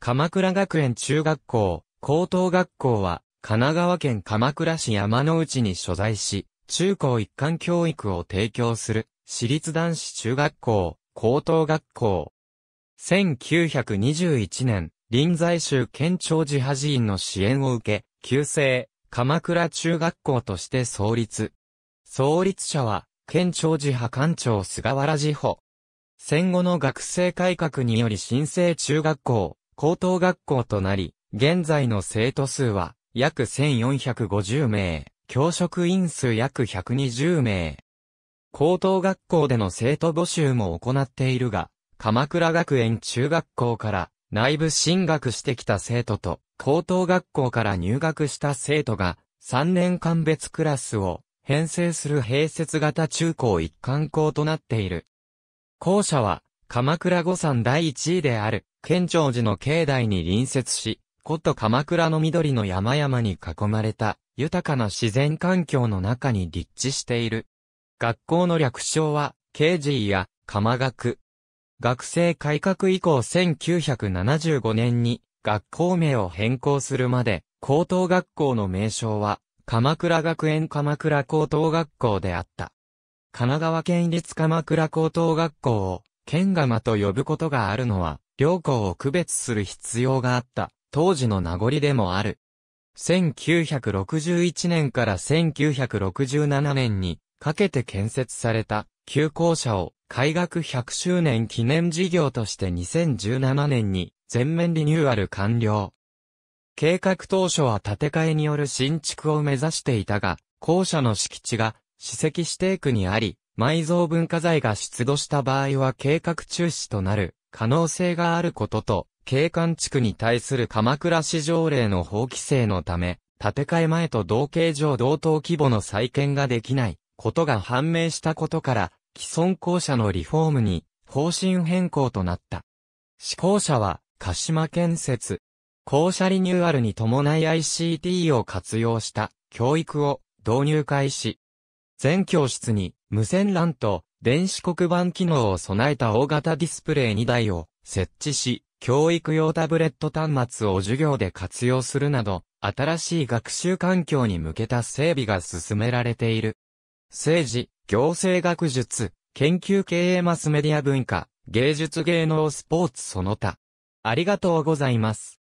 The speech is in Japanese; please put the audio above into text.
鎌倉学園中学校、高等学校は、神奈川県鎌倉市山の内に所在し、中高一貫教育を提供する、私立男子中学校、高等学校。1921年、臨済州県庁寺派寺院の支援を受け、旧制、鎌倉中学校として創立。創立者は、県庁寺派館長菅原寺保。戦後の学生改革により新生中学校、高等学校となり、現在の生徒数は約1450名、教職員数約120名。高等学校での生徒募集も行っているが、鎌倉学園中学校から内部進学してきた生徒と、高等学校から入学した生徒が、3年間別クラスを編成する併設型中高一貫校となっている。校舎は、鎌倉五山第一位である、県庁寺の境内に隣接し、古都鎌倉の緑の山々に囲まれた、豊かな自然環境の中に立地している。学校の略称は、KG や、鎌学。学生改革以降1975年に、学校名を変更するまで、高等学校の名称は、鎌倉学園鎌倉高等学校であった。神奈川県立鎌倉高等学校を剣釜と呼ぶことがあるのは、両校を区別する必要があった、当時の名残でもある。1961年から1967年にかけて建設された旧校舎を開学100周年記念事業として2017年に全面リニューアル完了。計画当初は建て替えによる新築を目指していたが、校舎の敷地が史跡指定区にあり、埋蔵文化財が出土した場合は計画中止となる可能性があることと、景観地区に対する鎌倉市条例の法規制のため、建て替え前と同形上同等規模の再建ができないことが判明したことから、既存校舎のリフォームに方針変更となった。施行者は、鹿島建設。校舎リニューアルに伴い ICT を活用した教育を導入開始。全教室に無線 LAN と電子黒板機能を備えた大型ディスプレイ2台を設置し、教育用タブレット端末を授業で活用するなど、新しい学習環境に向けた整備が進められている。政治、行政学術、研究経営マスメディア文化、芸術芸能スポーツその他。ありがとうございます。